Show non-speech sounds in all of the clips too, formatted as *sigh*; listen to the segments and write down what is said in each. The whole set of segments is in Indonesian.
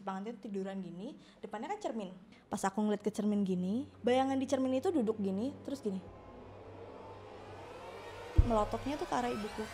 si itu tiduran gini, depannya kan cermin. Pas aku ngeliat ke cermin gini, bayangan di cermin itu duduk gini, terus gini. Melototnya tuh ke arah ibuku.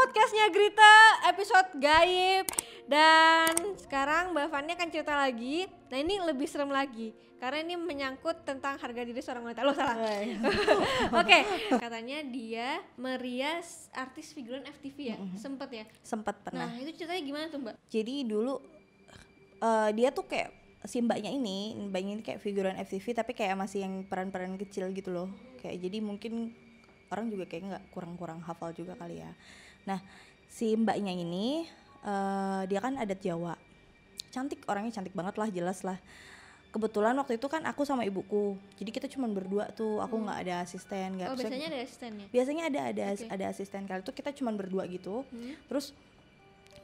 podcastnya Grita episode gaib dan sekarang Mbak Fani akan cerita lagi nah ini lebih serem lagi karena ini menyangkut tentang harga diri seorang wanita lo salah *laughs* oke okay. katanya dia merias artis figuran FTV ya mm sempet ya sempet pernah nah itu ceritanya gimana tuh Mbak jadi dulu uh, dia tuh kayak si mbaknya ini mbaknya ini kayak figuran FTV tapi kayak masih yang peran-peran kecil gitu loh kayak jadi mungkin orang juga kayak nggak kurang-kurang hafal juga kali ya Nah, si mbaknya ini uh, dia kan adat Jawa. Cantik orangnya cantik banget lah, jelas lah. Kebetulan waktu itu kan aku sama ibuku. Jadi kita cuma berdua tuh, aku hmm. nggak hmm. ada asisten, nggak. Oh, biasanya ada asistennya? Biasanya ada ada okay. ada asisten. Kali itu kita cuma berdua gitu. Hmm. Terus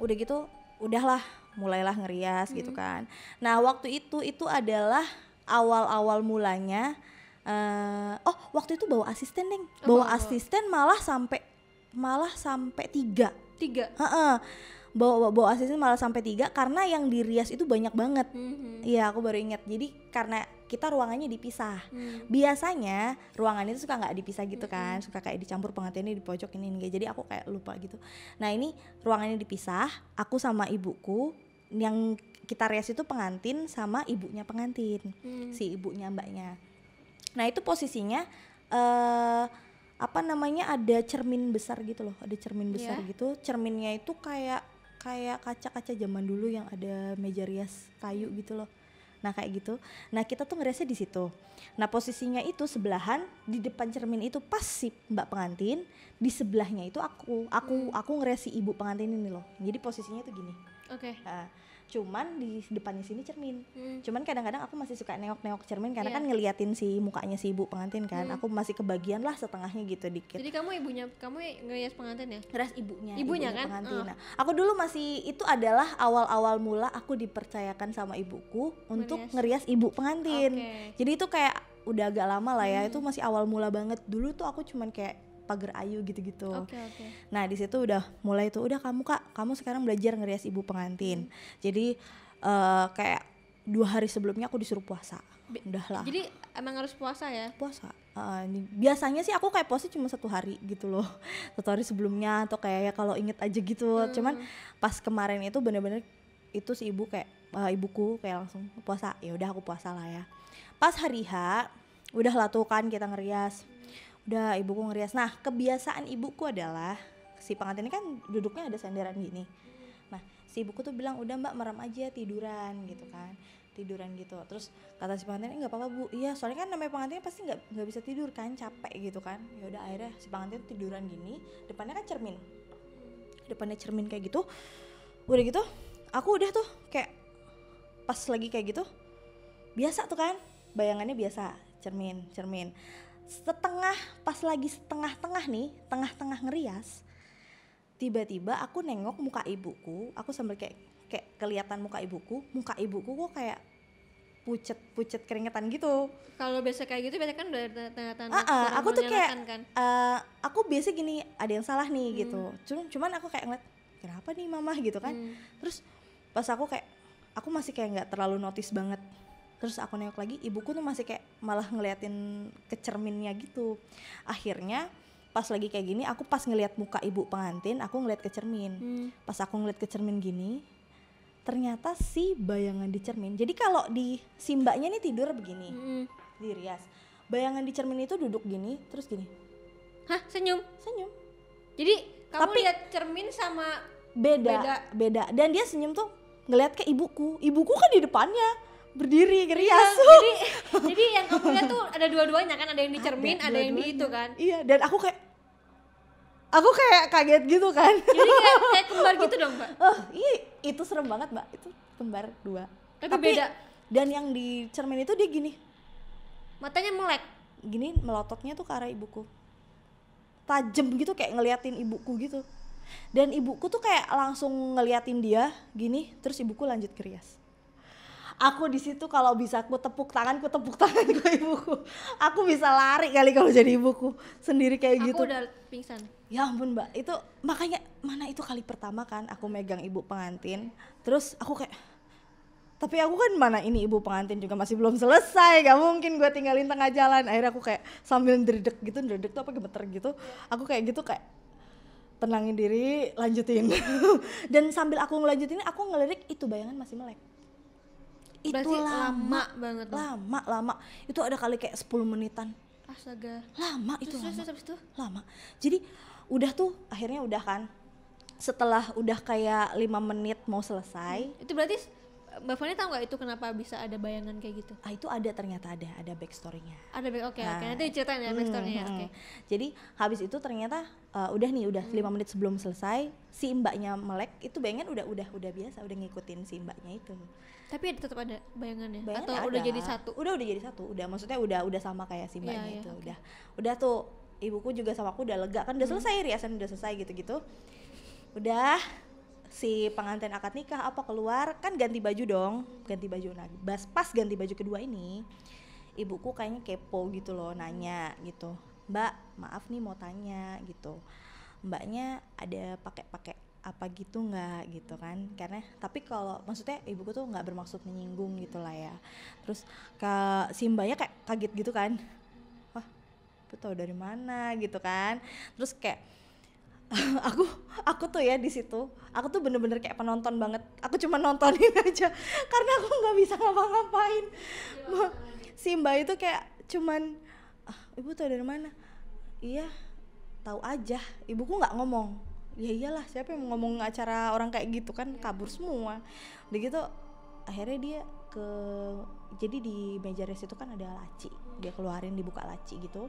udah gitu, udahlah, mulailah ngerias gitu hmm. gitu kan. Nah, waktu itu itu adalah awal-awal mulanya uh, oh waktu itu bawa asisten neng oh, bawa oh, asisten malah sampai malah sampai tiga tiga uh-uh. bawa bawa asisten malah sampai tiga karena yang dirias itu banyak banget mhm. iya mm-hmm. aku baru ingat jadi karena kita ruangannya dipisah mm. biasanya ruangan itu suka nggak dipisah gitu mm-hmm. kan suka kayak dicampur pengantinnya di pojok ini enggak jadi aku kayak lupa gitu nah ini ruangannya dipisah aku sama ibuku yang kita rias itu pengantin sama ibunya pengantin mm. si ibunya mbaknya nah itu posisinya eh uh, apa namanya ada cermin besar gitu loh ada cermin iya. besar yeah. gitu cerminnya itu kayak kayak kaca-kaca zaman dulu yang ada meja rias kayu gitu loh nah kayak gitu nah kita tuh ngerasa di situ nah posisinya itu sebelahan di depan cermin itu pasif mbak pengantin di sebelahnya itu aku aku hmm. aku ngerasa ibu pengantin ini loh jadi posisinya itu gini Oke. Okay. Uh, cuman di depannya sini cermin. Hmm. Cuman kadang-kadang aku masih suka neok-neok cermin karena yeah. kan iya. ngeliatin si mukanya si ibu pengantin kan. Hmm. Aku masih kebagian lah setengahnya gitu dikit. Jadi kamu ibunya, kamu ngeliat pengantin ya? Keras ibunya. Ibunya, ibunya kan? Pengantin. Uh. Nah, aku dulu masih itu adalah awal-awal mula aku dipercayakan sama ibuku untuk ngerias, ngerias ibu pengantin. Okay. Jadi itu kayak udah agak lama lah ya. Hmm. Itu masih awal mula banget. Dulu tuh aku cuman kayak pagar ayu gitu-gitu. Okay, okay. Nah di situ udah mulai tuh udah kamu kak kamu sekarang belajar ngerias ibu pengantin. Hmm. Jadi uh, kayak dua hari sebelumnya aku disuruh puasa. Udah lah. Jadi emang harus puasa ya? Puasa. Uh, biasanya sih aku kayak puasa cuma satu hari gitu loh *laughs* satu hari sebelumnya atau kayak ya kalau inget aja gitu hmm. cuman pas kemarin itu bener-bener itu si ibu kayak uh, ibuku kayak langsung puasa ya udah aku puasa lah ya pas hari H udah lah tuh kan kita ngerias Udah ibuku ngerias. Nah kebiasaan ibuku adalah si pengantin ini kan duduknya ada senderan gini. Nah si ibuku tuh bilang udah mbak merem aja tiduran gitu kan tiduran gitu terus kata si pengantin nggak apa-apa bu iya soalnya kan namanya pengantin pasti nggak nggak bisa tidur kan capek gitu kan ya udah akhirnya si pengantin tiduran gini depannya kan cermin depannya cermin kayak gitu udah gitu aku udah tuh kayak pas lagi kayak gitu biasa tuh kan bayangannya biasa cermin cermin setengah pas lagi setengah-tengah nih tengah-tengah ngerias tiba-tiba aku nengok muka ibuku aku sambil kayak kayak kelihatan muka ibuku muka ibuku kok kayak pucet pucet keringetan gitu kalau biasa kayak gitu biasa kan udah tanda-tanda uh, uh, aku tuh kayak kan? uh, aku biasa gini ada yang salah nih hmm. gitu cuman cuman aku kayak ngeliat kenapa nih mama gitu kan hmm. terus pas aku kayak aku masih kayak nggak terlalu notice banget terus aku nengok lagi ibuku tuh masih kayak malah ngeliatin ke cerminnya gitu akhirnya pas lagi kayak gini aku pas ngeliat muka ibu pengantin aku ngeliat ke cermin hmm. pas aku ngeliat ke cermin gini ternyata si bayangan di cermin jadi kalau di si mbaknya ini tidur begini hmm. di rias bayangan di cermin itu duduk gini terus gini hah senyum senyum jadi kamu tapi lihat cermin sama beda, beda beda dan dia senyum tuh ngeliat ke ibuku ibuku kan di depannya berdiri gerias. Iya, jadi jadi yang kamu lihat tuh ada dua-duanya kan, ada yang di cermin, ada, ada yang di itu kan. Iya, dan aku kayak aku kayak kaget gitu kan. Jadi kayak, *laughs* kayak kembar gitu dong, Mbak. Oh, iya, itu serem banget, Mbak. Itu kembar dua. Tapi, Tapi beda. Dan yang di cermin itu dia gini. Matanya melek. Gini melototnya tuh ke arah ibuku. tajem gitu kayak ngeliatin ibuku gitu. Dan ibuku tuh kayak langsung ngeliatin dia gini, terus ibuku lanjut kerias aku di situ kalau bisa aku tepuk tangan ku tepuk tangan *laughs* ku ibuku aku bisa lari kali kalau jadi ibuku sendiri kayak aku gitu aku udah pingsan ya ampun mbak itu makanya mana itu kali pertama kan aku megang ibu pengantin terus aku kayak tapi aku kan mana ini ibu pengantin juga masih belum selesai gak mungkin gue tinggalin tengah jalan akhirnya aku kayak sambil dredek gitu dredek tuh apa gemeter gitu aku kayak gitu kayak tenangin diri lanjutin *laughs* dan sambil aku ngelanjutin aku ngelirik itu bayangan masih melek itu lama, banget lama lama itu ada kali kayak 10 menitan astaga lama itu terus, lama terus, terus, terus. lama jadi udah tuh akhirnya udah kan setelah udah kayak lima menit mau selesai hmm. itu berarti Mbak Fani tahu nggak itu kenapa bisa ada bayangan kayak gitu? Ah itu ada ternyata ada ada backstorynya. Ada back, oke okay, nah, oke okay. Ah. nanti ceritain ya hmm, backstorynya. Hmm, oke. hmm. Jadi habis itu ternyata uh, udah nih udah lima menit sebelum selesai si mbaknya melek itu bayangan udah udah udah biasa udah ngikutin si mbaknya itu. Tapi tetap ada bayangannya bayangan atau ada. udah jadi satu? Udah udah jadi satu. Udah maksudnya udah udah sama kayak si iya, mbaknya ya, itu. Ya, okay. Udah udah tuh ibuku juga sama aku udah lega kan udah hmm. selesai riasan udah selesai gitu-gitu. Udah si pengantin akad nikah apa keluar kan ganti baju dong ganti baju nah bas pas ganti baju kedua ini ibuku kayaknya kepo gitu loh nanya gitu mbak maaf nih mau tanya gitu mbaknya ada pakai-pakai apa gitu nggak gitu kan karena tapi kalau maksudnya ibuku tuh nggak bermaksud menyinggung gitu lah ya terus ke si mbaknya kayak kaget gitu kan wah itu tau dari mana gitu kan terus kayak *laughs* aku aku tuh ya di situ aku tuh bener-bener kayak penonton banget aku cuma nontonin *laughs* aja karena aku nggak bisa ngapa-ngapain ya. *laughs* si mbak itu kayak cuman ah, ibu tuh dari mana iya tahu aja ibuku nggak ngomong ya iyalah siapa yang mau ngomong acara orang kayak gitu kan kabur semua begitu akhirnya dia ke jadi di meja res itu kan ada laci dia keluarin dibuka laci gitu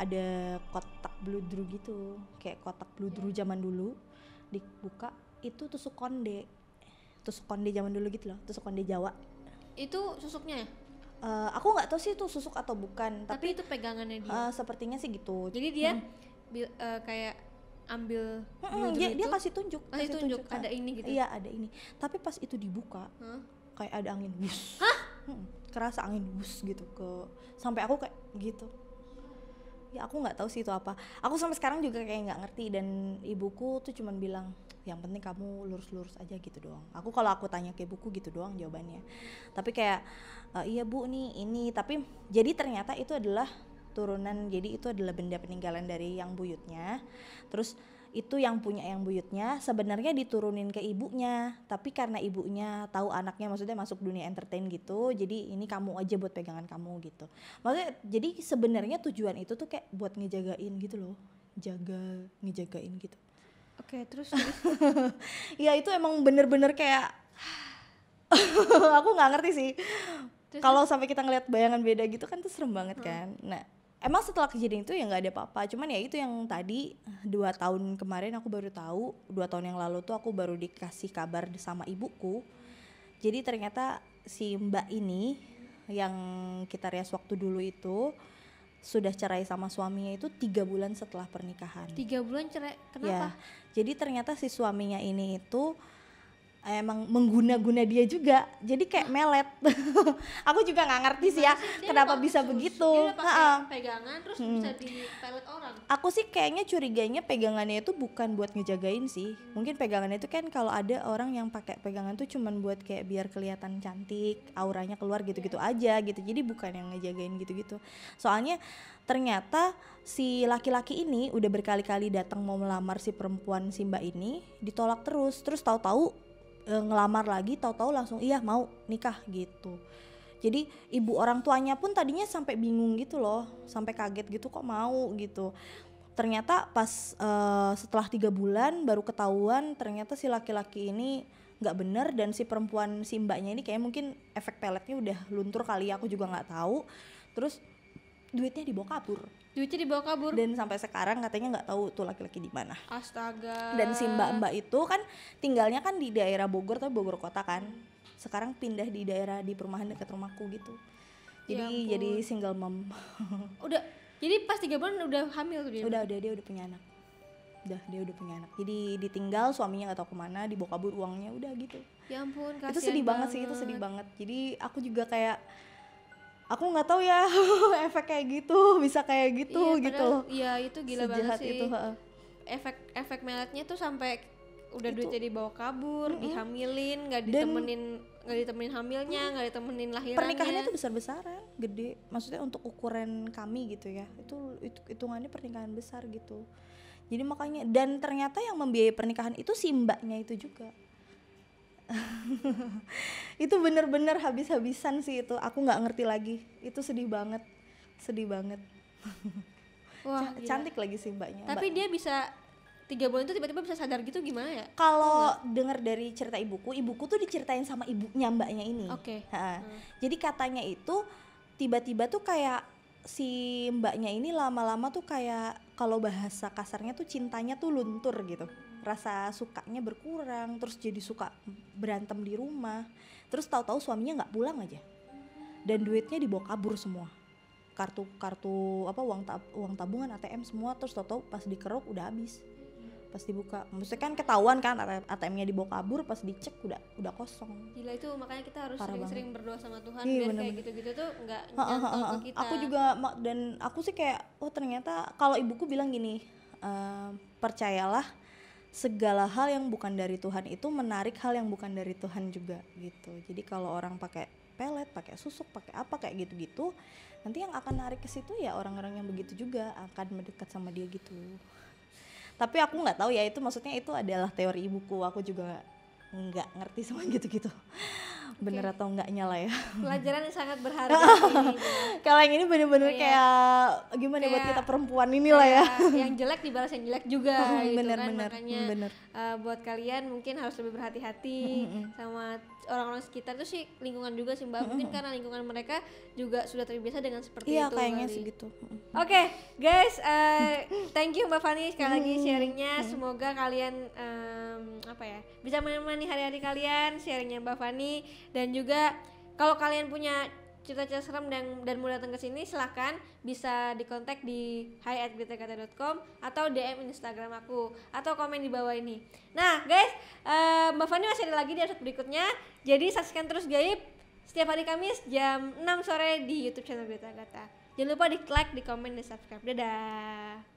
ada kotak bludru gitu kayak kotak bludru iya. zaman dulu dibuka itu tusuk konde tusuk konde zaman dulu gitu loh tusuk konde Jawa itu susuknya uh, aku nggak tahu sih itu susuk atau bukan tapi, tapi itu pegangannya dia uh, sepertinya sih gitu jadi dia hmm. uh, kayak ambil hmm, dia, itu. dia kasih tunjuk kasih, oh, kasih tunjuk, tunjuk. ada ini gitu iya ada ini tapi pas itu dibuka huh? kayak ada angin bus, Hah? kerasa angin bus gitu ke sampai aku kayak gitu ya aku nggak tahu sih itu apa aku sampai sekarang juga kayak nggak ngerti dan ibuku tuh cuman bilang yang penting kamu lurus-lurus aja gitu doang aku kalau aku tanya ke buku gitu doang jawabannya tapi kayak e, iya bu nih ini tapi jadi ternyata itu adalah turunan jadi itu adalah benda peninggalan dari yang buyutnya terus itu yang punya yang buyutnya sebenarnya diturunin ke ibunya tapi karena ibunya tahu anaknya maksudnya masuk dunia entertain gitu jadi ini kamu aja buat pegangan kamu gitu maksudnya jadi sebenarnya tujuan itu tuh kayak buat ngejagain gitu loh jaga ngejagain gitu oke okay, terus, terus. *laughs* ya itu emang bener-bener kayak *laughs* aku nggak ngerti sih kalau sampai kita ngelihat bayangan beda gitu kan tuh serem banget hmm. kan nah emang setelah kejadian itu ya nggak ada apa-apa cuman ya itu yang tadi dua tahun kemarin aku baru tahu dua tahun yang lalu tuh aku baru dikasih kabar sama ibuku jadi ternyata si mbak ini yang kita rias waktu dulu itu sudah cerai sama suaminya itu tiga bulan setelah pernikahan tiga bulan cerai ya, kenapa ya, jadi ternyata si suaminya ini itu emang mengguna-guna dia juga jadi kayak melet *laughs* aku juga nggak ngerti sih ya dia kenapa bisa sus. begitu dia uh-uh. pegangan terus hmm. bisa dipelet orang aku sih kayaknya curiganya pegangannya itu bukan buat ngejagain sih hmm. mungkin pegangannya itu kan kalau ada orang yang pakai pegangan tuh cuman buat kayak biar kelihatan cantik auranya keluar gitu-gitu yeah. aja gitu jadi bukan yang ngejagain gitu-gitu soalnya ternyata si laki-laki ini udah berkali-kali datang mau melamar si perempuan si mbak ini ditolak terus terus tahu-tahu e, ngelamar lagi tahu-tahu langsung iya mau nikah gitu jadi ibu orang tuanya pun tadinya sampai bingung gitu loh sampai kaget gitu kok mau gitu ternyata pas e, setelah tiga bulan baru ketahuan ternyata si laki-laki ini nggak bener dan si perempuan si mbaknya ini kayak mungkin efek peletnya udah luntur kali ya, aku juga nggak tahu terus duitnya dibawa kabur duitnya dibawa kabur dan sampai sekarang katanya nggak tahu tuh laki-laki di mana astaga dan si mbak mbak itu kan tinggalnya kan di daerah Bogor tapi Bogor kota kan sekarang pindah di daerah di perumahan dekat rumahku gitu jadi ya jadi single mom *laughs* udah jadi pas tiga bulan udah hamil tuh dia udah udah dia udah punya anak udah dia udah punya anak jadi ditinggal suaminya nggak tahu kemana dibawa kabur uangnya udah gitu ya ampun itu sedih banget, banget sih itu sedih banget jadi aku juga kayak aku nggak tahu ya *laughs* efek kayak gitu bisa kayak gitu iya, gitu Iya itu gila Sejahat banget sih itu, ha. efek efek meletnya tuh sampai udah duitnya dibawa kabur mm -hmm. dihamilin nggak ditemenin nggak ditemenin hamilnya mm. nggak mm, ditemenin lahirannya pernikahannya tuh besar besaran gede maksudnya untuk ukuran kami gitu ya itu hitungannya pernikahan besar gitu jadi makanya dan ternyata yang membiayai pernikahan itu si mbaknya itu juga *laughs* itu bener-bener habis-habisan sih itu aku nggak ngerti lagi itu sedih banget sedih banget *laughs* Wah, C cantik lagi sih mbaknya tapi mbak. dia bisa tiga bulan itu tiba-tiba bisa sadar gitu gimana ya kalau dengar dari cerita ibuku ibuku tuh diceritain sama ibunya mbaknya ini oke okay. hmm. jadi katanya itu tiba-tiba tuh kayak si mbaknya ini lama-lama tuh kayak kalau bahasa kasarnya tuh cintanya tuh luntur gitu rasa sukanya berkurang terus jadi suka berantem di rumah terus tahu-tahu suaminya nggak pulang aja dan duitnya dibawa kabur semua kartu kartu apa uang tab, uang tabungan ATM semua terus tahu-tahu pas dikerok udah habis pas dibuka maksudnya kan ketahuan kan ATM-nya dibawa kabur pas dicek udah udah kosong gila itu makanya kita harus sering-sering berdoa sama Tuhan iya, biar bener -bener. kayak gitu-gitu tuh nggak nyantol ke kita aku juga dan aku sih kayak oh ternyata kalau ibuku bilang gini ehm, percayalah segala hal yang bukan dari Tuhan itu menarik hal yang bukan dari Tuhan juga gitu. Jadi kalau orang pakai pelet, pakai susuk, pakai apa kayak gitu-gitu, nanti yang akan narik ke situ ya orang-orang yang begitu juga akan mendekat sama dia gitu. Tapi aku nggak tahu ya itu maksudnya itu adalah teori ibuku. Aku juga nggak ngerti sama *laughs* gitu-gitu okay. bener atau enggaknya lah ya pelajaran yang sangat berharga *laughs* kalau yang ini bener-bener kayak, kayak gimana ya, kayak, buat kita perempuan inilah ya iya, yang jelek dibalas yang jelek juga bener-bener oh, gitu bener, kan bener, makanya bener. Uh, buat kalian mungkin harus lebih berhati-hati sama orang-orang sekitar itu sih lingkungan juga sih mbak mungkin karena lingkungan mereka juga sudah terbiasa dengan seperti iya, itu kayaknya gitu. oke okay, guys uh, thank you mbak Fani sekali lagi sharingnya semoga kalian um, apa ya bisa menemani hari-hari kalian sharingnya mbak Fani dan juga kalau kalian punya cerita-cerita serem dan dan mau datang ke sini silahkan bisa dikontak di hi@gtkt.com atau DM Instagram aku atau komen di bawah ini. Nah guys, uh, Mbak Fani masih ada lagi di episode berikutnya. Jadi saksikan terus Gaib setiap hari Kamis jam 6 sore di YouTube channel Gita Jangan lupa di like, di komen, dan subscribe. Dadah.